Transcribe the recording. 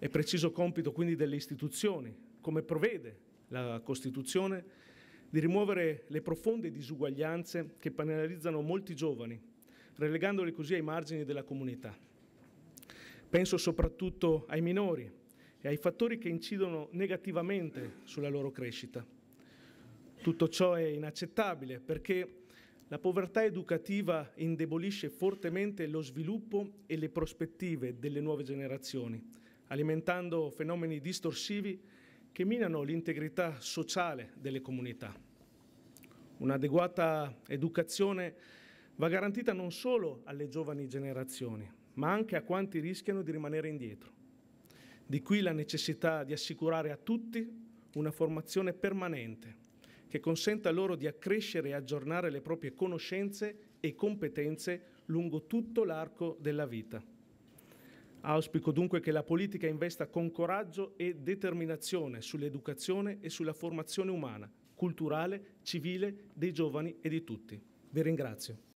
È preciso compito quindi delle istituzioni, come provvede la Costituzione, di rimuovere le profonde disuguaglianze che penalizzano molti giovani, relegandoli così ai margini della comunità. Penso soprattutto ai minori e ai fattori che incidono negativamente sulla loro crescita. Tutto ciò è inaccettabile perché la povertà educativa indebolisce fortemente lo sviluppo e le prospettive delle nuove generazioni, alimentando fenomeni distorsivi che minano l'integrità sociale delle comunità. Un'adeguata educazione va garantita non solo alle giovani generazioni, ma anche a quanti rischiano di rimanere indietro. Di qui la necessità di assicurare a tutti una formazione permanente che consenta loro di accrescere e aggiornare le proprie conoscenze e competenze lungo tutto l'arco della vita. Auspico dunque che la politica investa con coraggio e determinazione sull'educazione e sulla formazione umana, culturale, civile dei giovani e di tutti. Vi ringrazio.